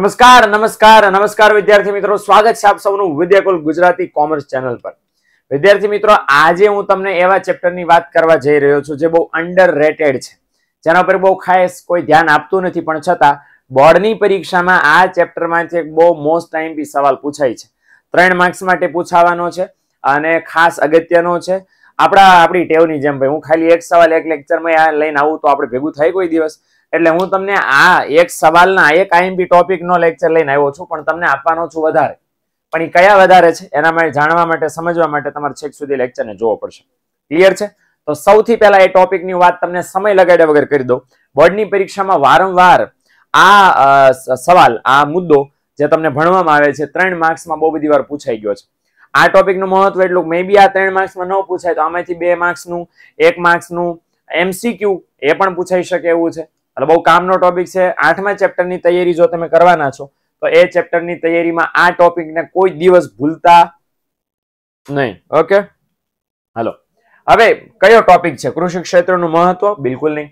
નમસ્કાર નમસ્કાર નમસ્કાર વિદ્યાર્થી મિત્રો સ્વાગત છે આપ સૌનું વિદ્યાકુલ ગુજરાતી કોમર્સ ચેનલ પર વિદ્યાર્થી મિત્રો આજે હું તમને એવા ચેપ્ટર ની વાત કરવા જઈ રહ્યો છું જે બહુ અંડર રેટેડ છે જેના પર બહુ ખાસ કોઈ ધ્યાન આપતું નથી પણ છતાં બોર્ડની પરીક્ષામાં આ ચેપ્ટરમાંથી એક બહુ મોસ્ટ ટાઈમ ટાઈમથી સવાલ પૂછાય છે ત્રણ માર્ક્સ માટે પૂછાવાનો છે અને ખાસ અગત્યનો છે આપણા આપણી ટેવની જેમ ભાઈ હું ખાલી એક સવાલ એક લેક્ચરમાં લઈને આવું તો આપણે ભેગું થાય કોઈ દિવસ એટલે હું તમને આ એક સવાલના એક આઈએમપી ટોપિકનો લેક્ચર લઈને આવ્યો છું પણ તમને આપવાનો છું વધારે પણ એ કયા વધારે છે એના માટે જાણવા માટે સમજવા માટે તમારે છેક સુધી લેક્ચરને જોવો પડશે ક્લિયર છે તો સૌથી પહેલા એ ટોપિકની વાત તમને સમય લગાડ્યા વગર કરી દો બોર્ડની પરીક્ષામાં વારંવાર આ સવાલ આ મુદ્દો જે તમને ભણવામાં આવે છે ત્રણ માર્ક્સમાં બહુ બધી વાર પૂછાઈ ગયો છે આ ટોપિકનું મહત્વ એટલું મે બી આ ત્રણ માર્ક્સમાં ન પૂછાય તો આમાંથી બે માર્ક્સનું એક માર્ક્સનું એમસીક્યુ એ પણ પૂછાઈ શકે એવું છે એટલે બહુ કામનો ટોપિક છે આઠમા ચેપ્ટરની તૈયારી જો તમે કરવાના છો તો એ ચેપ્ટરની તૈયારીમાં આ ટોપિકને કોઈ દિવસ ભૂલતા નહીં ઓકે હલો હવે કયો ટોપિક છે કૃષિ ક્ષેત્રનું મહત્વ બિલકુલ નહીં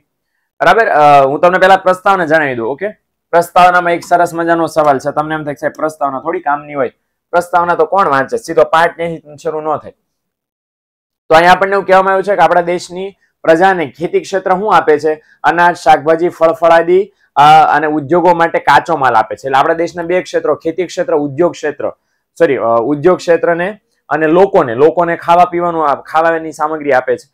બરાબર હું તમને પહેલા પ્રસ્તાવને જણાવી દઉં ઓકે પ્રસ્તાવનામાં એક સરસ મજાનો સવાલ છે તમને એમ થાય પ્રસ્તાવના થોડી કામની હોય પ્રસ્તાવના તો કોણ વાંચે સીધો પાઠ નહીં શરૂ ન થાય તો અહીંયા આપણને એવું કહેવામાં આવ્યું છે કે આપણા દેશની પ્રજાને ખેતી ક્ષેત્ર શું આપે છે અનાજ શાકભાજી ફળફળાદી અને ઉદ્યોગો માટે કાચો માલ આપે છે એટલે આપણા દેશના બે ક્ષેત્રો ખેતી ક્ષેત્ર ઉદ્યોગ ક્ષેત્ર સોરી ઉદ્યોગ ક્ષેત્રને અને લોકોને લોકોને ખાવા પીવાનું ખાવાની સામગ્રી આપે છે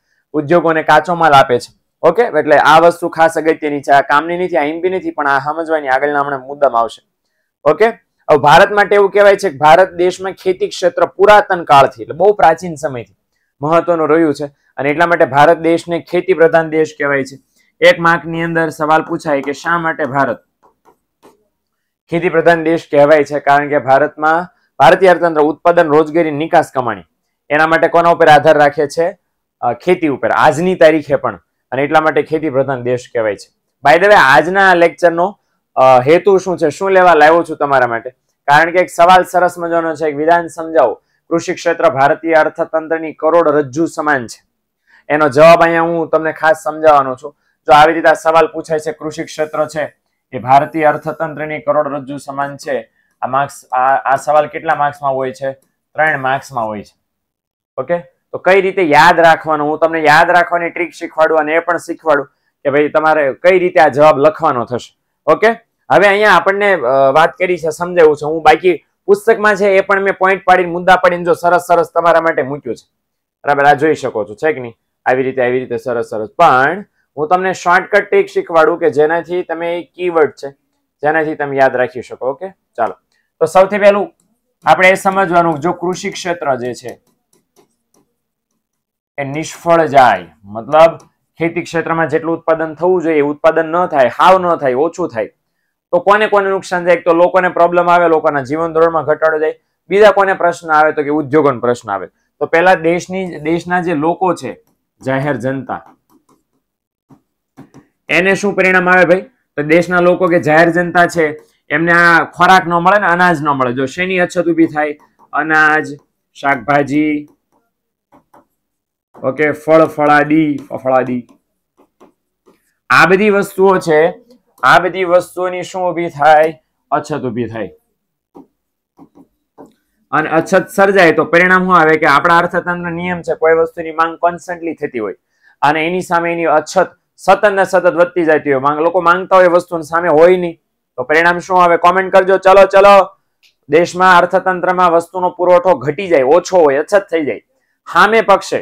ઉદ્યોગોને કાચો માલ આપે છે ઓકે એટલે આ વસ્તુ ખાસ અગત્યની છે આ કામની નથી આ એમપી નથી પણ આ સમજવાની આગળના હમણાં મુદ્દામાં આવશે ઓકે ભારત માટે એવું કહેવાય છે કે ભારત દેશમાં ખેતી ક્ષેત્ર પુરાતન કાળથી એટલે બહુ પ્રાચીન સમયથી મહત્વનું રહ્યું છે અને એટલા માટે ભારત દેશને ખેતી પ્રધાન દેશ કહેવાય છે એક માર્કની અંદર સવાલ પૂછાય કે શા માટે ભારત ખેતી પ્રધાન દેશ કહેવાય છે કારણ કે ભારતમાં ભારતીય અર્થતંત્ર ઉત્પાદન રોજગારી નિકાસ કમાણી એના માટે કોના ઉપર આધાર રાખે છે ખેતી ઉપર આજની તારીખે પણ અને એટલા માટે ખેતી પ્રધાન દેશ કહેવાય છે બાય ધ આજના લેક્ચરનો હેતુ શું છે શું લેવા લાવ્યો છું તમારા માટે કારણ કે એક સવાલ સરસ મજાનો છે એક વિધાન સમજાવો કૃષિ ક્ષેત્ર ભારતીય અર્થતંત્રની કરોડ રજ્જુ સમાન છે એનો જવાબ અહીંયા હું તમને ખાસ સમજાવવાનો છું જો આવી રીતે સવાલ પૂછાય છે કૃષિ ક્ષેત્ર છે એ ભારતીય અર્થતંત્રની કરોડરજ્જુ સમાન છે આ માર્ક્સ આ સવાલ કેટલા માર્ક્સમાં હોય છે ત્રણ માર્ક્સમાં હોય છે ઓકે તો કઈ રીતે યાદ રાખવાનું હું તમને યાદ રાખવાની ટ્રીક શીખવાડું અને એ પણ શીખવાડું કે ભાઈ તમારે કઈ રીતે આ જવાબ લખવાનો થશે ઓકે હવે અહીંયા આપણને વાત કરી છે સમજાવું છું હું બાકી પુસ્તકમાં છે એ પણ મેં પોઈન્ટ પાડીને મુદ્દા પાડીને જો સરસ સરસ તમારા માટે મૂક્યું છે બરાબર આ જોઈ શકો છો છે કે નહીં આવી રીતે આવી રીતે સરસ સરસ પણ હું તમને શોર્ટકટ ટ્રીક શીખવાડું કે જેનાથી તમે કીવર્ડ છે જેનાથી તમે યાદ રાખી શકો ઓકે ચાલો તો સૌથી પહેલું આપણે એ સમજવાનું જો કૃષિ ક્ષેત્ર જે છે એ નિષ્ફળ જાય મતલબ ખેતી ક્ષેત્રમાં જેટલું ઉત્પાદન થવું જોઈએ ઉત્પાદન ન થાય હાવ ન થાય ઓછું થાય તો કોને કોને નુકસાન થાય તો લોકોને પ્રોબ્લેમ આવે લોકોના જીવન ધોરણમાં ઘટાડો થાય બીજા કોને પ્રશ્ન આવે તો કે ઉદ્યોગોનો પ્રશ્ન આવે તો પહેલા દેશની દેશના જે લોકો છે જાહેર જનતા એને શું પરિણામ આવે ભાઈ તો દેશના લોકો કે જાહેર જનતા છે એમને આ ખોરાક ન મળે ને અનાજ ન મળે જો શેની અછત ઊભી થાય અનાજ શાકભાજી ઓકે ફળ ફળાદી ફળાદી આ બધી વસ્તુઓ છે આ બધી વસ્તુઓની શું ઊભી થાય અછત ઊભી થાય અને અછત સર્જાય તો પરિણામ શું આવે કે આપણા અર્થતંત્ર નિયમ છે કોઈ વસ્તુની માંગ કોન્સ્ટન્ટલી થતી હોય અને એની સામે એની અછત સતત ને સતત વધતી જતી હોય માંગ લોકો માંગતા હોય વસ્તુ સામે હોય નહીં તો પરિણામ શું આવે કોમેન્ટ કરજો ચલો ચલો દેશમાં અર્થતંત્રમાં વસ્તુનો પુરવઠો ઘટી જાય ઓછો હોય અછત થઈ જાય સામે પક્ષે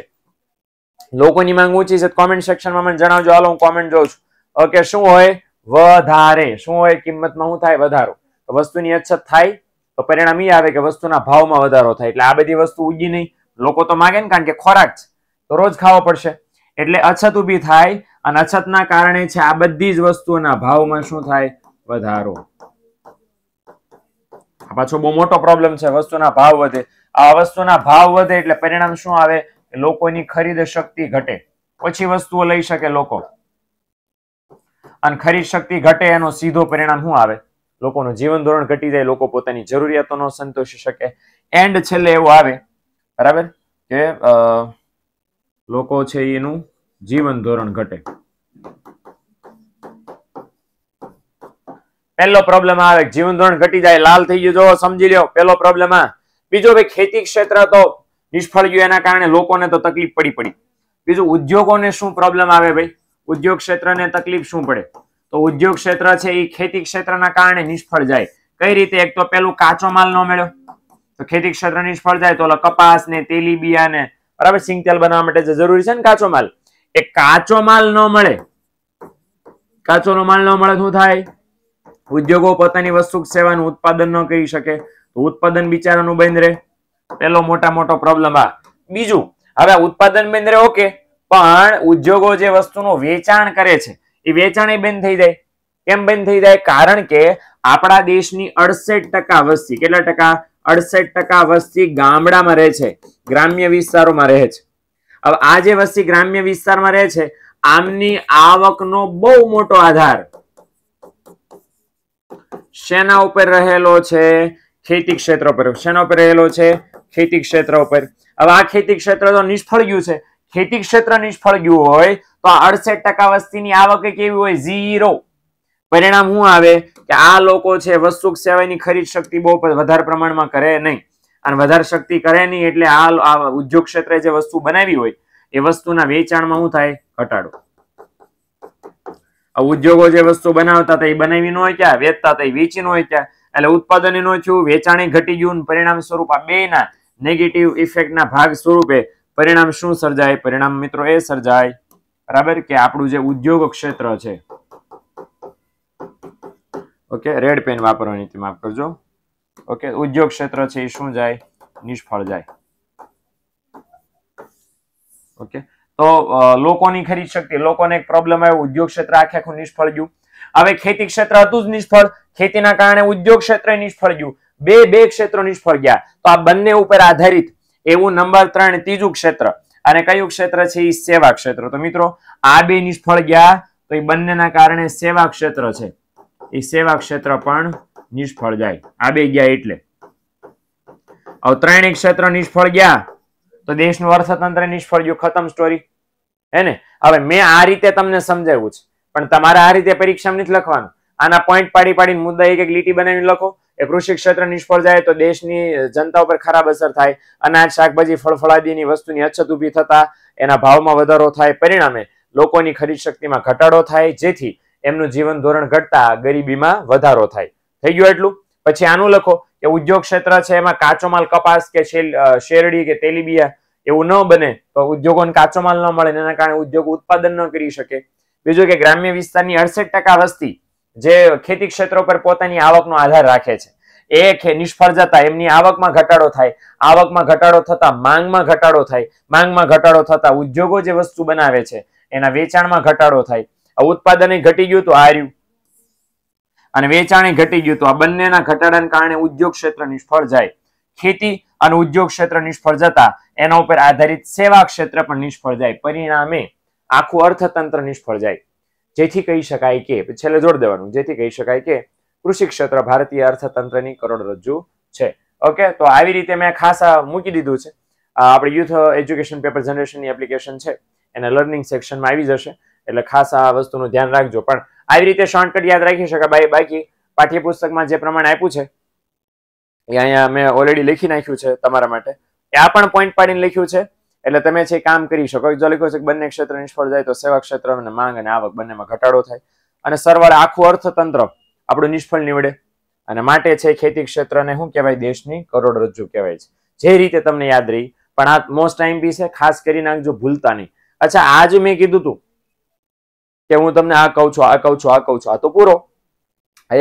લોકોની માંગ ઊંચી છે કોમેન્ટ સેક્શનમાં મને જણાવજો હાલો હું કોમેન્ટ જોઉં છું ઓકે શું હોય વધારે શું હોય કિંમતમાં શું થાય વધારો તો વસ્તુની અછત થાય તો પરિણામ એ આવે કે વસ્તુના ભાવમાં વધારો થાય એટલે આ બધી વસ્તુ ઉગી નહીં લોકો તો માગે ને કારણ કે ખોરાક છે તો રોજ ખાવો પડશે એટલે અછત ઊભી થાય અને અછતના કારણે છે આ બધી જ વસ્તુઓના ભાવમાં શું થાય વધારો પાછો બહુ મોટો પ્રોબ્લેમ છે વસ્તુના ભાવ વધે આ વસ્તુના ભાવ વધે એટલે પરિણામ શું આવે લોકોની ખરીદ શક્તિ ઘટે પછી વસ્તુઓ લઈ શકે લોકો અને ખરીદ શક્તિ ઘટે એનો સીધો પરિણામ શું આવે લોકોનું જીવન ધોરણ ઘટી જાય લોકો પોતાની જરૂરિયાતો ન સંતોષી શકે એન્ડ છેલ્લે એવું આવે બરાબર કે લોકો છે એનું જીવન ધોરણ ઘટે પહેલો પ્રોબ્લેમ આવે જીવન ધોરણ ઘટી જાય લાલ થઈ ગયું જોવો સમજી લ્યો પહેલો પ્રોબ્લેમ આ બીજો ભાઈ ખેતી ક્ષેત્ર તો નિષ્ફળ ગયું એના કારણે લોકોને તો તકલીફ પડી પડી બીજું ઉદ્યોગોને શું પ્રોબ્લેમ આવે ભાઈ ઉદ્યોગ ક્ષેત્રને તકલીફ શું પડે તો ઉદ્યોગ ક્ષેત્ર છે એ ખેતી ક્ષેત્રના કારણે નિષ્ફળ જાય કઈ રીતે એક તો પેલું કાચો માલ ન મળ્યો તો ખેતી ક્ષેત્ર નિષ્ફળ જાય તો કપાસ ને તેલી ને બરાબર સિંગતેલ બનાવવા માટે જરૂરી છે ને કાચો માલ એ કાચો માલ ન મળે કાચો માલ ન મળે શું થાય ઉદ્યોગો પોતાની વસ્તુ સેવાનું ઉત્પાદન ન કરી શકે તો ઉત્પાદન બિચારાનું બંધ રહે પેલો મોટા મોટો પ્રોબ્લેમ આ બીજું હવે ઉત્પાદન બંધ રહે ઓકે પણ ઉદ્યોગો જે વસ્તુનું વેચાણ કરે છે એ વેચાણ એ બંધ થઈ જાય કેમ બંધ થઈ જાય કારણ કે આપણા દેશની અડસઠ ટકા વસ્તી કેટલા ટકા અડસઠ ટકા વસ્તી ગામડામાં રહે છે ગ્રામ્ય વિસ્તારોમાં રહે છે હવે આ જે વસ્તી ગ્રામ્ય વિસ્તારમાં રહે છે આમની આવકનો બહુ મોટો આધાર શેના ઉપર રહેલો છે ખેતી ક્ષેત્ર ઉપર શેના ઉપર રહેલો છે ખેતી ક્ષેત્ર ઉપર હવે આ ખેતી ક્ષેત્ર તો નિષ્ફળ ગયું છે ખેતી ક્ષેત્ર નિષ્ફળ ગયું હોય તો આ અડસઠ ટકા વસ્તીની આવક કેવી હોય ઝીરો પરિણામ શું આવે કે આ લોકો છે વસ્તુ સેવાની ખરીદ શક્તિ બહુ વધારે પ્રમાણમાં કરે નહીં અને વધારે શક્તિ કરે નહીં એટલે આ ઉદ્યોગ ક્ષેત્રે જે વસ્તુ બનાવી હોય એ વસ્તુના વેચાણમાં શું થાય ઘટાડો ઉદ્યોગો જે વસ્તુ બનાવતા હતા એ બનાવી ન હોય ક્યાં વેચતા હતા એ વેચી ન હોય ક્યાં એટલે ઉત્પાદન એનું થયું વેચાણ ઘટી ગયું પરિણામ સ્વરૂપ આ બે ના નેગેટિવ ઇફેક્ટના ભાગ સ્વરૂપે પરિણામ શું સર્જાય પરિણામ મિત્રો એ સર્જાય બરાબર કે આપણું જે ઉદ્યોગ ક્ષેત્ર છે ઓકે રેડ પેન વાપરવાની માફ કરજો ઓકે ઉદ્યોગ ક્ષેત્ર છે એ શું જાય નિષ્ફળ જાય ઓકે તો લોકોની ખરીદ શક્તિ લોકોને એક પ્રોબ્લેમ આવ્યો ઉદ્યોગ ક્ષેત્ર આખે આખું નિષ્ફળ ગયું હવે ખેતી ક્ષેત્ર હતું જ નિષ્ફળ ખેતીના કારણે ઉદ્યોગ ક્ષેત્ર નિષ્ફળ ગયું બે બે ક્ષેત્રો નિષ્ફળ ગયા તો આ બંને ઉપર આધારિત એવું નંબર ત્રણ ત્રીજું ક્ષેત્ર અને કયું ક્ષેત્ર છે એ સેવા ક્ષેત્ર તો મિત્રો આ બે નિષ્ફળ ગયા તો એ બંનેના કારણે સેવા ક્ષેત્ર છે એ સેવા ક્ષેત્ર પણ નિષ્ફળ જાય આ બે ગયા એટલે હવે ત્રણેય ક્ષેત્ર નિષ્ફળ ગયા તો દેશનું અર્થતંત્ર નિષ્ફળ ગયું ખતમ સ્ટોરી હેને હવે મેં આ રીતે તમને સમજાવ્યું છે પણ તમારે આ રીતે પરીક્ષામાં નથી લખવાનું આના પોઈન્ટ પાડી પાડીને મુદ્દા એક એક લીટી બનાવીને લખો એ કૃષિ ક્ષેત્ર નિષ્ફળ જાય તો દેશની જનતા ઉપર ખરાબ અસર થાય અનાજ શાકભાજી ફળફળાદીની વસ્તુની અછત ઊભી થતા એના ભાવમાં વધારો થાય પરિણામે લોકોની ખરીદ શક્તિમાં ઘટાડો થાય જેથી એમનું જીવન ધોરણ ઘટતા ગરીબીમાં વધારો થાય થઈ ગયું એટલું પછી આનું લખો કે ઉદ્યોગ ક્ષેત્ર છે એમાં કાચો માલ કપાસ કે શેરડી કે તેલીબિયા એવું ન બને તો ઉદ્યોગોને કાચો માલ ન મળે એના કારણે ઉદ્યોગ ઉત્પાદન ન કરી શકે બીજું કે ગ્રામ્ય વિસ્તારની અડસઠ ટકા વસ્તી જે ખેતી ક્ષેત્રો પર પોતાની આવકનો આધાર રાખે છે એ નિષ્ફળ જતા એમની આવકમાં ઘટાડો થાય આવકમાં ઘટાડો થતા માંગમાં ઘટાડો થાય માંગમાં ઘટાડો થતા ઉદ્યોગો જે વસ્તુ બનાવે છે એના વેચાણમાં ઘટાડો થાય ઉત્પાદન ઘટી ગયું તો આર્યું અને વેચાણ ઘટી ગયું તો આ બંનેના ઘટાડાને કારણે ઉદ્યોગ ક્ષેત્ર નિષ્ફળ જાય ખેતી અને ઉદ્યોગ ક્ષેત્ર નિષ્ફળ જતા એના ઉપર આધારિત સેવા ક્ષેત્ર પણ નિષ્ફળ જાય પરિણામે આખું અર્થતંત્ર નિષ્ફળ જાય જેથી કહી શકાય કે છેલ્લે જોડ દેવાનું જેથી કહી શકાય કે કૃષિ ક્ષેત્ર ભારતીય અર્થતંત્રની કરોડરજ્જુ છે ઓકે તો આવી રીતે મેં ખાસ મૂકી દીધું છે આપણે યુથ એજ્યુકેશન પેપર જનરેશનની એપ્લિકેશન છે એને લર્નિંગ સેક્શનમાં આવી જશે એટલે ખાસ આ વસ્તુનું ધ્યાન રાખજો પણ આવી રીતે શોર્ટકટ યાદ રાખી શકાય બાકી પાઠ્યપુસ્તકમાં જે પ્રમાણે આપ્યું છે એ અહીંયા મેં ઓલરેડી લખી નાખ્યું છે તમારા માટે એ આ પણ પોઈન્ટ પાડીને લખ્યું છે એટલે તમે છે કામ કરી શકો જો છે બંને ક્ષેત્ર નિષ્ફળ જાય તો સેવા ક્ષેત્ર અને માંગ અને આવક બંનેમાં ઘટાડો થાય અને સરવાળે આખું અર્થતંત્ર આપણું નિષ્ફળ નીવડે અને માટે છે ખેતી ક્ષેત્રને શું કહેવાય દેશની કરોડરજ્જુ કહેવાય છે જે રીતે તમને યાદ રહી પણ આ મોસ્ટ ટાઈમ બી છે ખાસ કરી નાખજો ભૂલતા નહીં અચ્છા આજ મેં કીધું હતું કે હું તમને આ કહું છું આ કહું છું આ કહું છું આ તો પૂરો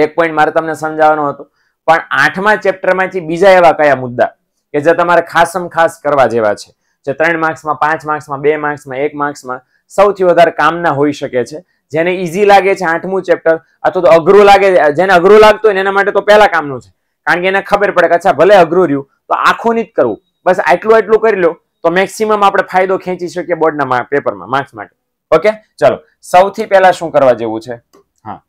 એક પોઈન્ટ મારે તમને સમજાવવાનો હતો પણ આઠમા ચેપ્ટરમાંથી બીજા એવા કયા મુદ્દા કે જે તમારે ખાસમ ખાસ કરવા જેવા છે જે ત્રણ માર્ક્સમાં પાંચ માર્ક્સમાં બે માર્ક્સમાં એક માર્ક્સમાં સૌથી વધારે કામના હોઈ શકે છે જેને ઈઝી લાગે છે આઠમું ચેપ્ટર અથવા તો અઘરું લાગે જેને અઘરું લાગતું હોય એના માટે તો પહેલા કામનું છે કારણ કે એને ખબર પડે કે અચ્છા ભલે અઘરું રહ્યું તો આખું જ કરવું બસ આટલું આટલું કરી લો તો મેક્સિમમ આપણે ફાયદો ખેંચી શકીએ બોર્ડના પેપરમાં માર્ક્સ માટે ઓકે ચલો સૌથી પહેલા શું કરવા જેવું છે હા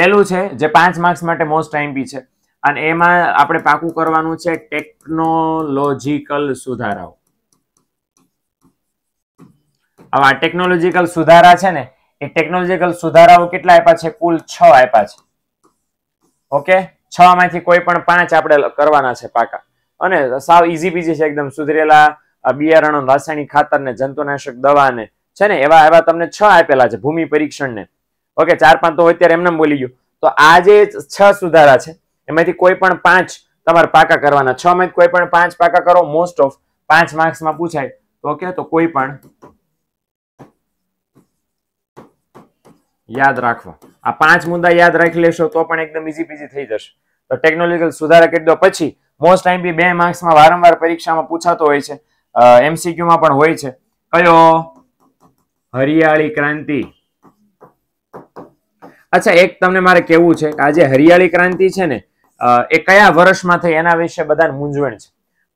પહેલું છે જે પાંચ માર્ક્સ માટે મોસ્ટ ટાઈમ બી છે અને એમાં આપણે પાકું કરવાનું છે ટેકનોલોજીકલ સુધારાઓ હવે આ ટેકનોલોજીકલ સુધારા છે ને એ ટેકનોલોજીકલ સુધારાઓ કેટલા આપ્યા છે કુલ છ આપ્યા છે ઓકે છ માંથી કોઈ પણ પાંચ આપણે કરવાના છે પાકા અને સાવ ઇઝી બીજી છે એકદમ સુધરેલા બિયારણો રાસાયણિક ખાતર ને જંતુનાશક દવાને છે ને એવા એવા તમને છ આપેલા છે ભૂમિ પરીક્ષણ ને ઓકે ચાર પાંચ તો અત્યારે એમને બોલી ગયું તો આ જે છ સુધારા છે એમાંથી કોઈ પણ પાંચ તમારે પાકા કરવાના છ માંથી કોઈ પણ પાંચ પાકા કરો મોસ્ટ ઓફ પાંચ માર્ક્સમાં પૂછાય તો ઓકે તો કોઈ પણ યાદ રાખવા આ પાંચ મુદ્દા યાદ રાખી લેશો તો પણ એકદમ ઈઝી પીઝી થઈ જશે તો ટેકનોલોજીકલ સુધારા કરી દો પછી મોસ્ટ ટાઈમ બી બે માર્ક્સમાં વારંવાર પરીક્ષામાં પૂછાતો હોય છે એમસીક્યુ માં પણ હોય છે કયો હરિયાળી ક્રાંતિ અચ્છા એક તમને મારે કેવું છે કે આજે હરિયાળી ક્રાંતિ છે ને એ કયા વર્ષમાં થઈ એના વિશે બધાને મૂંઝવણ છે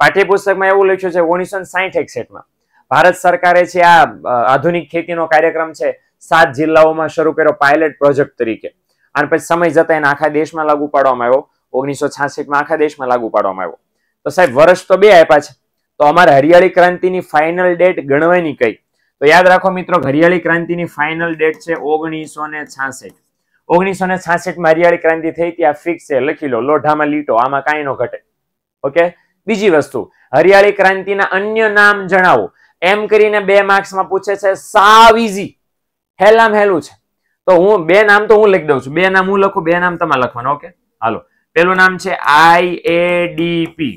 પાઠ્યપુસ્તકમાં એવું લખ્યું છે ઓગણીસો સાહીઠ એકસઠમાં ભારત સરકારે છે આ આધુનિક ખેતીનો કાર્યક્રમ છે સાત જિલ્લાઓમાં શરૂ કર્યો પાયલટ પ્રોજેક્ટ તરીકે અને પછી સમય જતા એને આખા દેશમાં લાગુ પાડવામાં આવ્યો ઓગણીસો છાસઠમાં આખા દેશમાં લાગુ પાડવામાં આવ્યો તો સાહેબ વર્ષ તો બે આપ્યા છે તો અમારે હરિયાળી ક્રાંતિની ફાઇનલ ડેટ ગણવાની કઈ તો યાદ રાખો મિત્રો હરિયાળી ક્રાંતિની ફાઇનલ ડેટ છે ઓગણીસો ને છાસઠ ઓગણીસો ને છાસઠમાં હરિયાળી ક્રાંતિ થઈ ત્યાં ફિક્સ છે લખી લો લોઢામાં લીટો આમાં કાંઈ નો ઘટે ઓકે બીજી વસ્તુ હરિયાળી ક્રાંતિના અન્ય નામ જણાવો એમ કરીને બે માર્ક્સમાં પૂછે છે સાવ ઇઝી હેલામ હેલું છે તો હું બે નામ તો હું લખી દઉં છું બે નામ હું લખું બે નામ તમારે લખવાના ઓકે હાલો પેલું નામ છે I IADP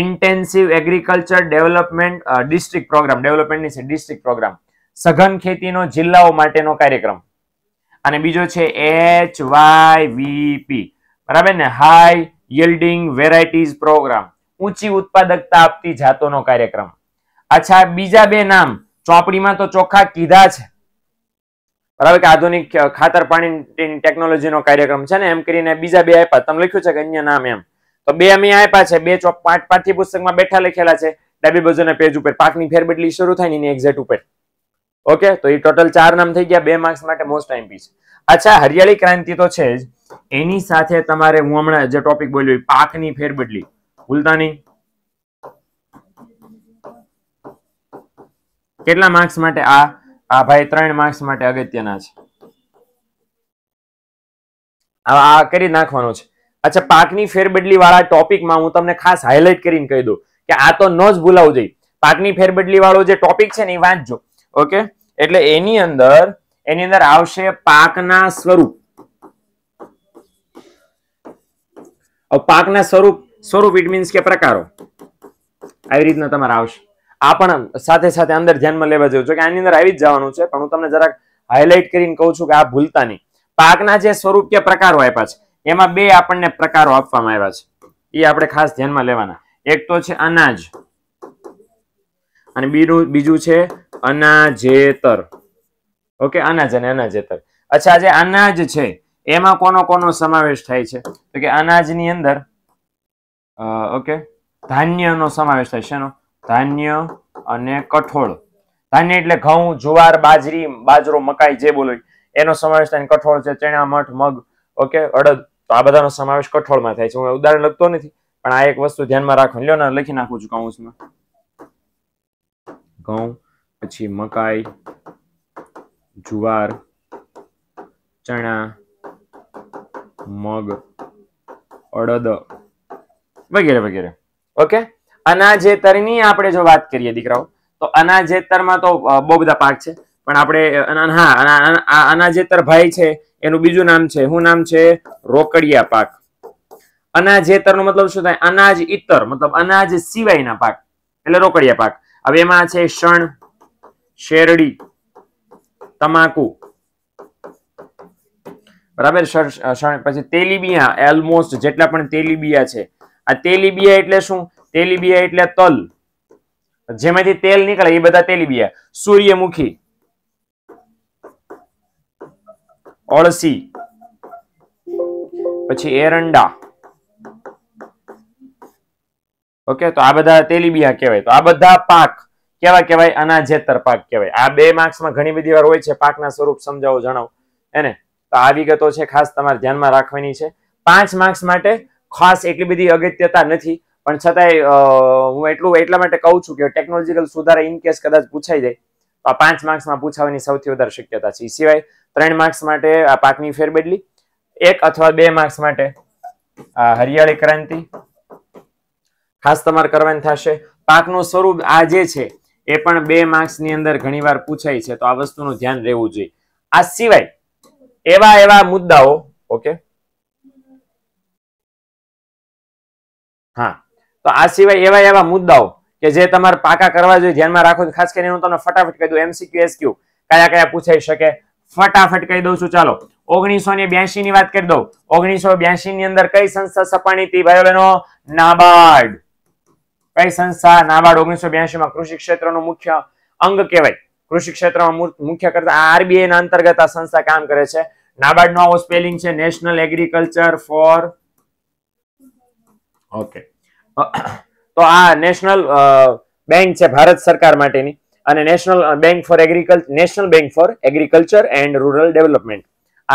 intensive agriculture development district programme ડેવલપમેન્ટની છે ડિસ્ટ્રિક્ટ પ્રોગ્રામ સઘન ખેતીનો જિલ્લાઓ માટેનો કાર્યક્રમ અને બીજો છે એચ વાય વીપી બરાબર ને હાઈ યલ્ડિંગ વેરાયટીઝ પ્રોગ્રામ ઊંચી ઉત્પાદકતા આપતી જાતોનો કાર્યક્રમ અચ્છા બીજા બે નામ ચોપડીમાં તો ચોખ્ખા કીધા છે બરાબર કે આધુનિક ખાતર પાણીની ટેકનોલોજીનો કાર્યક્રમ છે ને એમ કરીને બીજા બે આપ્યા તમે લખ્યું છે કે અન્ય નામ એમ તો બે અમે આપ્યા છે બે પાંચ પાઠ્યપુસ્તકમાં બેઠા લખેલા છે ડાબી બાજુના પેજ ઉપર પાકની ફેરબદલી શરૂ થાય ને એની એક્ઝેટ ઉપર ઓકે તો એ ટોટલ ચાર નામ થઈ ગયા બે માર્ક્સ માટે મોસ્ટ એમપી છે અચ્છા હરિયાળી ક્રાંતિ તો છે જ એની સાથે તમારે હું હમણાં જે ટોપિક બોલ્યો પાકની ફેરબદલી ભૂલતા નહીં કેટલા માર્ક્સ માટે આ આ ભાઈ ત્રણ માર્ક્સ માટે અગત્યના છે આ કરી નાખવાનો છે અચ્છા પાકની ફેરબદલી વાળા ટોપિકમાં હું તમને ખાસ હાઇલાઇટ કરીને કહી દઉં કે આ તો ન જ ભૂલાવું જોઈએ પાકની ફેરબદલી વાળો જે ટોપિક છે ને એ વાંચજો ઓકે એટલે એની અંદર એની અંદર આવશે પાકના સ્વરૂપ પાકના સ્વરૂપ સ્વરૂપ ઇટ મીન્સ કે પ્રકારો આવી રીતના તમારે આવશે આ પણ સાથે સાથે અંદર ધ્યાનમાં લેવા જેવું છે કે આની અંદર આવી જ જવાનું છે પણ હું તમને જરાક હાઇલાઇટ કરીને કહું છું કે આ ભૂલતા નહીં પાકના જે સ્વરૂપ કે પ્રકારો આપ્યા છે એમાં બે આપણને પ્રકારો આપવામાં આવ્યા છે એ આપણે ખાસ ધ્યાનમાં લેવાના એક તો છે અનાજ અને બીજું બીજું છે અનાજેતર ઓકે અનાજ અને અનાજેતર અચ્છા જે અનાજ છે એમાં કોનો કોનો સમાવેશ થાય છે તો કે અનાજની અંદર ઓકે ધાન્યનો સમાવેશ થાય શેનો ધાન્ય અને કઠોળ ધાન્ય એટલે ઘઉં જુવાર બાજરી બાજરો મકાઈ જે બોલો એનો સમાવેશ થાય કઠોળ છે ચણા મઠ મગ ઓકે અડદ તો આ બધાનો સમાવેશ કઠોળમાં થાય છે હું ઉદાહરણ લખતો નથી પણ આ એક વસ્તુ ધ્યાનમાં રાખો લ્યો ને લખી નાખું છું કૌંસમાં ઘઉં પછી મકાઈ જુવાર ચણા મગ અડદ વગેરે વગેરે ઓકે અનાજેતરની આપણે જો વાત કરીએ દીકરાઓ તો અનાજેતરમાં તો બહુ બધા પાક છે પણ આપણે હા અનાજેતર ભાઈ છે એનું બીજું નામ છે શું નામ છે રોકડિયા પાક અનાજેતર નો મતલબ શું થાય અનાજ ઇતર મતલબ અનાજ સિવાયના પાક એટલે રોકડિયા પાક હવે એમાં છે શણ શેરડી તમાકુ બરાબર પછી તેલીબિયા એલમોસ્ટ જેટલા પણ તેલીબિયા છે આ તેલીબિયા એટલે શું તેલીબિયા એટલે તલ જેમાંથી તેલ નીકળે એ બધા તેલીબિયા સૂર્યમુખી અળસી પછી એરંડા ઓકે તો આ બધા તેલીબિયા કહેવાય તો આ બધા પાક કેવા કહેવાય અનાજેતર પાક કહેવાય આ બે માર્ક્સમાં ઘણી બધી વાર હોય છે પાકના સ્વરૂપ સમજાવો જણાવો એને તો આ વિગતો છે ખાસ તમારે ધ્યાનમાં રાખવાની છે પાંચ માર્ક્સ માટે ખાસ એટલી બધી અગત્યતા નથી પણ છતાંય હું એટલું એટલા માટે કહું છું કે ટેકનોલોજીકલ સુધારા ઇન કેસ કદાચ પૂછાઈ જાય તો આ પાંચ માર્ક્સમાં પૂછાવાની સૌથી વધારે શક્યતા છે સિવાય ત્રણ માર્ક્સ માટે આ પાકની ફેરબદલી એક અથવા બે માર્ક્સ માટે આ હરિયાળી ક્રાંતિ ખાસ તમારે કરવાની થશે પાકનું સ્વરૂપ આ જે છે એ પણ બે માર્ક્સની અંદર ઘણીવાર પૂછાય છે તો આ વસ્તુનું ધ્યાન રહેવું જોઈએ આ સિવાય એવા એવા મુદ્દાઓ ઓકે હા તો આ સિવાય એવા એવા મુદ્દાઓ કે જે તમારે પાકા કરવા જોઈએ ધ્યાનમાં રાખો ખાસ કરીને હું તમને ફટાફટ કહી દઉં એમસીક્યુ એસક્યુ કયા કયા પૂછાઈ શકે ફટાફટ કહી દઉં છું ચાલો ઓગણીસો ને બ્યાસી ની વાત કરી દઉં ઓગણીસો બ્યાસી ની અંદર કઈ સંસ્થા સપાણી હતી ભાઈઓ બહેનો નાબાર્ડ કઈ સંસ્થા નાબાર્ડ ઓગણીસો માં કૃષિ ક્ષેત્રનું મુખ્ય અંગ કહેવાય કૃષિ ક્ષેત્રમાં મુખ્ય કરતા આરબીઆઈ ના અંતર્ગત આ સંસ્થા કામ કરે છે નાબાર્ડ આવો સ્પેલિંગ છે નેશનલ એગ્રીકલ્ચર ફોર ઓકે તો આ નેશનલ બેંક છે ભારત સરકાર માટેની અને national bank for agriculture national bank for agriculture and rural development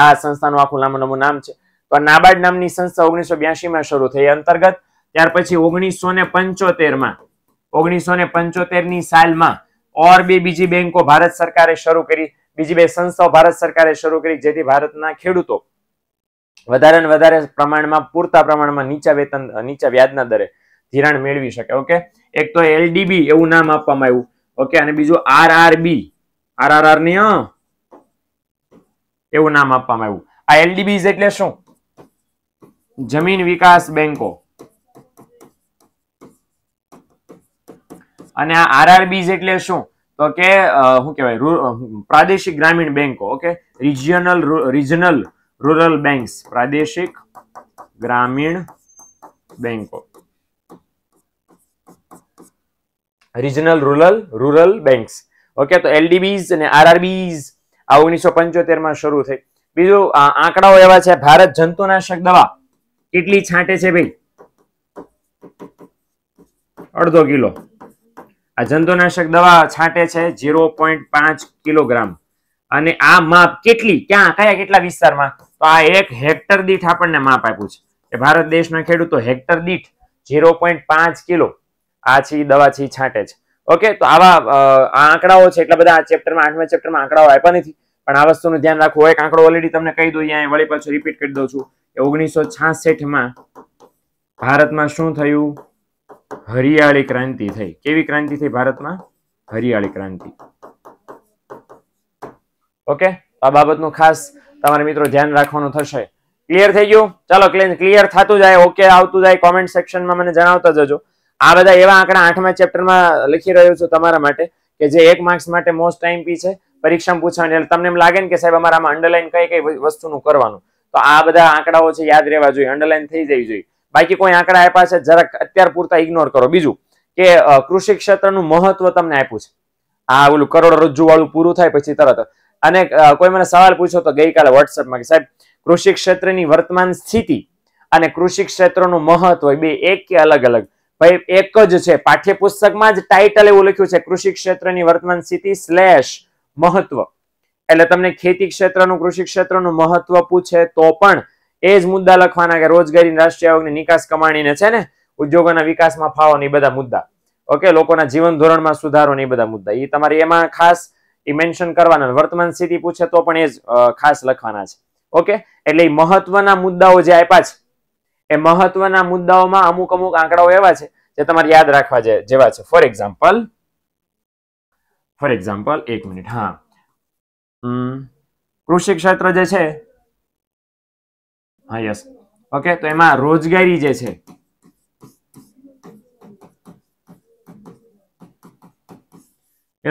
આ સંસ્થાનું આખું લાંબુ લાંબુ નામ છે તો નાબાર્ડ નામની સંસ્થા ઓગણીસો માં શરૂ થઈ અંતર્ગત ત્યાર પછી ઓગણીસો ને પંચોતેરમાં ઓગણીસો ને ની સાલમાં ઓર બે બીજી બેંકો ભારત સરકારે શરૂ કરી બીજી બે સંસ્થાઓ ભારત સરકારે શરૂ કરી જેથી ભારતના ખેડૂતો વધારે વધારે પ્રમાણમાં પૂરતા પ્રમાણમાં નીચા વેતન નીચા વ્યાજના દરે ધિરાણ મેળવી શકે ઓકે એક તો એલડીબી એવું નામ આપવામાં આવ્યું ઓકે અને બીજું આરઆરબી આરઆરઆર ની એવું નામ આપવામાં આવ્યું આ એલડીબી એટલે શું જમીન વિકાસ બેંકો અને આ આરઆરબીઝ એટલે શું તો કે શું કહેવાય પ્રાદેશિક ગ્રામીણ બેન્કો okay regional regional rural banks પ્રાદેશિક ગ્રામીણ બેન્કો regional rural rural banks okay તો એલડીબીઝ અને આરઆરબીઝ આ ઓગણીસો પંચોતેરમાં શરૂ થઈ બીજું આંકડાઓ એવા છે ભારત જંતુનાશક દવા કેટલી છાંટે છે ભાઈ અડધો કિલો આ જંતુનાશક દવા છાંટે છે ઝીરો પોઈન્ટ પાંચ કિલોગ્રામ અને આ માપ કેટલી ક્યાં કયા કેટલા વિસ્તારમાં તો આ એક હેક્ટર દીઠ આપણને માપ આપ્યું છે કે ભારત દેશના ખેડૂતો હેક્ટર દીઠ ઝીરો પોઈન્ટ પાંચ કિલો આ છે દવા છે છાંટે છે ઓકે તો આવા આંકડાઓ છે એટલા બધા ચેપ્ટરમાં આઠમા ચેપ્ટરમાં આંકડાઓ આપ્યા નથી પણ આ વસ્તુનું ધ્યાન રાખવું એક આંકડો ઓલરેડી તમને કહી દઉં અહીંયા વળી પાછું રિપીટ કરી દઉં છું કે ઓગણીસો છાસઠમાં ભારતમાં શું થયું હરિયાળી ક્રાંતિ થઈ કેવી ક્રાંતિ થઈ ભારતમાં હરિયાળી ક્રાંતિ ઓકે આ બાબતનું ખાસ તમારે મિત્રો ધ્યાન રાખવાનું થશે ક્લિયર થઈ ગયું ચાલો ક્લિયર થતું જાય ઓકે આવતું જાય કોમેન્ટ સેક્શનમાં મને જણાવતા જજો આ બધા એવા આંકડા આઠમા ચેપ્ટરમાં લખી રહ્યો છું તમારા માટે કે જે એક માર્ક્સ માટે મોસ્ટ ટાઈમ પી છે પરીક્ષામાં પૂછવાની એટલે તમને એમ લાગે ને કે સાહેબ અમારામાં અંડરલાઈન કઈ કઈ વસ્તુનું કરવાનું તો આ બધા આંકડાઓ છે યાદ રહેવા જોઈએ અંડરલાઈન થઈ જવી જોઈએ બાકી કોઈ આંકડા આપ્યા છે જરાક અત્યાર પૂરતા ઇગ્નોર કરો બીજું કે કૃષિ ક્ષેત્રનું મહત્વ તમને આપ્યું છે આ ઓલું કરોડરજ્જુ વાળું પૂરું થાય પછી તરત અને કોઈ મને સવાલ પૂછ્યો તો ગઈકાલે વોટ્સએપમાં કે સાહેબ કૃષિ ક્ષેત્રની વર્તમાન સ્થિતિ અને કૃષિ ક્ષેત્રનું મહત્વ બે એક કે અલગ અલગ ભાઈ એક જ છે પાઠ્યપુસ્તકમાં જ ટાઇટલ એવું લખ્યું છે કૃષિ ક્ષેત્રની વર્તમાન સ્થિતિ સ્લેશ મહત્વ એટલે તમને ખેતી ક્ષેત્રનું કૃષિ ક્ષેત્રનું મહત્વ પૂછે તો પણ એ જ મુદ્દા લખવાના કે રોજગારી રાષ્ટ્રીય આવકની નિકાસ કમાણીને છે ને ઉદ્યોગોના વિકાસમાં ફાવો ને બધા મુદ્દા ઓકે લોકોના જીવન ધોરણમાં સુધારો ને બધા મુદ્દા એ તમારે એમાં ખાસ એ મેન્શન કરવાના વર્તમાન સ્થિતિ પૂછે તો પણ એ જ ખાસ લખવાના છે ઓકે એટલે એ મહત્વના મુદ્દાઓ જે આપ્યા છે એ મહત્વના મુદ્દાઓમાં અમુક અમુક આંકડાઓ એવા છે જે તમારે યાદ રાખવા જેવા છે ફોર એક્ઝામ્પલ ફોર એક્ઝામ્પલ એક મિનિટ હા કૃષિ ક્ષેત્ર જે છે હા યસ ઓકે તો એમાં રોજગારી જે છે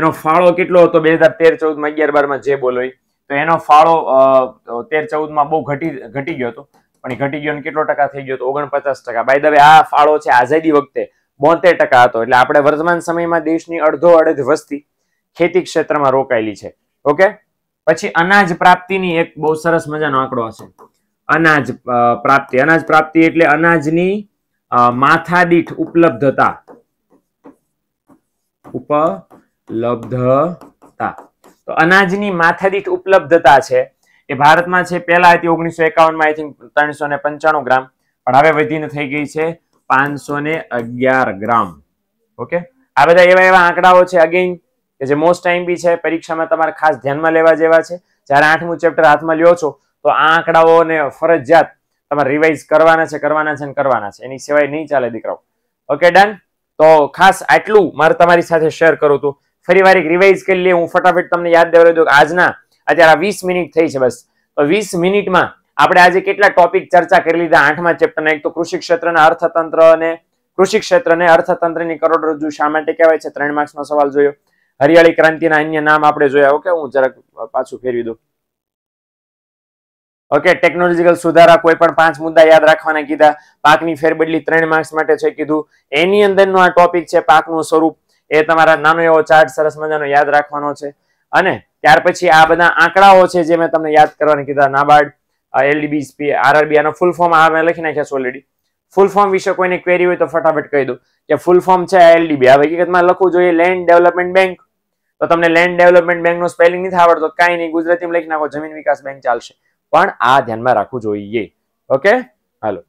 એનો ફાળો કેટલો હતો બે હજાર તેર ચૌદમાં અગિયાર બાર માં જે બોલો તો એનો ફાળો તેર ચૌદ માં બહુ ઘટી ઘટી ગયો હતો પણ ઘટી ગયો કેટલો ટકા થઈ ગયો હતો ઓગણપચાસ ટકા બાય ધ આ ફાળો છે આઝાદી વખતે બોતેર ટકા હતો એટલે આપણે વર્તમાન સમયમાં દેશની અડધો અડધ વસ્તી ખેતી ક્ષેત્રમાં રોકાયેલી છે ઓકે પછી અનાજ પ્રાપ્તિની એક બહુ સરસ મજાનો આંકડો હશે અનાજ પ્રાપ્તિ અનાજ પ્રાપ્તિ એટલે અનાજની માથાદીઠ ઉપલબ્ધતા ઉપલબ્ધતા તો અનાજની માથાદીઠ ઉપલબ્ધતા છે એ ભારતમાં છે પહેલા હતી ઓગણીસો એકાવનમાં આઈ થિંક ત્રણસો ને પંચાણું ગ્રામ પણ હવે વધીને થઈ ગઈ છે પાંચસો ને અગિયાર ગ્રામ ઓકે આ બધા એવા એવા આંકડાઓ છે અગેઇન કે જે મોસ્ટ ટાઈમ બી છે પરીક્ષામાં તમારે ખાસ ધ્યાનમાં લેવા જેવા છે જ્યારે આઠમું ચેપ્ટર હાથમાં લ્યો છો તો આ આંકડાઓને ફરજિયાત તમારે રિવાઇઝ કરવાના છે કરવાના છે કરવાના છે એની સિવાય નહીં ચાલે દીકરાઓ ઓકે ડન તો ખાસ આટલું મારે તમારી સાથે શેર કરું હતું ફરી વાર એક રિવાઇઝ કરી લઈએ હું ફટાફટ તમને યાદ દેવા દઉં આજના અત્યારે આ વીસ મિનિટ થઈ છે બસ તો વીસ મિનિટમાં આપણે આજે કેટલા ટોપિક ચર્ચા કરી લીધા આઠમા ચેપ્ટરના એક તો કૃષિ ક્ષેત્રના અર્થતંત્ર અને કૃષિ ક્ષેત્રને અર્થતંત્રની કરોડરજ્જુ શા માટે કહેવાય છે ત્રણ માર્ક્સનો સવાલ જોયો હરિયાળી ક્રાંતિના અન્ય નામ આપણે જોયા ઓકે હું જરાક પાછું ફેરવી દઉં ઓકે ટેકનોલોજીકલ સુધારા કોઈ પણ પાંચ મુદ્દા યાદ રાખવાના કીધા પાકની ફેરબદલી ત્રણ માર્ક્સ માટે છે કીધું એની અંદરનો આ ટોપિક છે પાકનું સ્વરૂપ એ તમારા નાનો એવો ચાર્ટ સરસ મજાનો યાદ રાખવાનો છે અને ત્યાર પછી આ બધા આંકડાઓ છે જે મેં તમને યાદ કરવાની કીધા નાબાર્ડ એલડીબી આરઆરબી આનો ફૂલ ફોર્મ આ મેં લખી નાખ્યા છે ઓલરેડી ફૂલ ફોર્મ વિશે કોઈને ક્વેરી હોય તો ફટાફટ કહી દો કે ફૂલ ફોર્મ છે એલડીબી હવે હકીકતમાં લખવું જોઈએ લેન્ડ ડેવલપમેન્ટ બેંક તો તમને લેન્ડ ડેવલપમેન્ટ બેંકનું સ્પેલિંગ નથી આવડતો કઈ નહીં ગુજરાતીમાં લખી નાખો જમીન વિકાસ બેંક ચાલશે પણ આ ધ્યાનમાં રાખવું જોઈએ ઓકે હાલો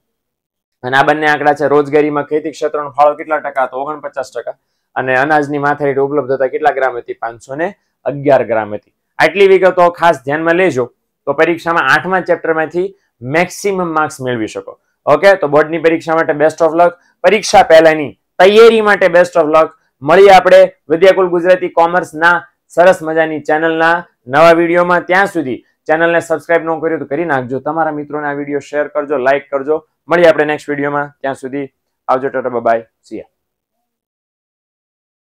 અને આ બંને આંકડા છે રોજગારીમાં ખેતી ક્ષેત્રનો ફાળો કેટલા ટકા હતો ઓગણપચાસ ટકા અને અનાજની ઉપલબ્ધ ઉપલબ્ધતા કેટલા ગ્રામ હતી પાંચસો ને અગિયાર ગ્રામ હતી આટલી વિગતો ખાસ ધ્યાનમાં લેજો તો પરીક્ષામાં આઠમા ચેપ્ટરમાંથી મેક્સિમમ માર્ક્સ મેળવી શકો ઓકે તો બોર્ડની પરીક્ષા માટે બેસ્ટ ઓફ લક પરીક્ષા પહેલાની તૈયારી માટે બેસ્ટ ઓફ લક મળીએ આપણે વિદ્યાકુલ ગુજરાતી કોમર્સના સરસ મજાની ચેનલના નવા વિડીયોમાં ત્યાં સુધી ચેનલને સબસ્ક્રાઇબ ન કર્યું તો કરી નાખજો તમારા મિત્રોને આ વિડીયો શેર કરજો લાઇક કરજો મળીએ આપણે નેક્સ્ટ વિડીયોમાં ત્યાં સુધી આવજો ટાટા બાય સિયા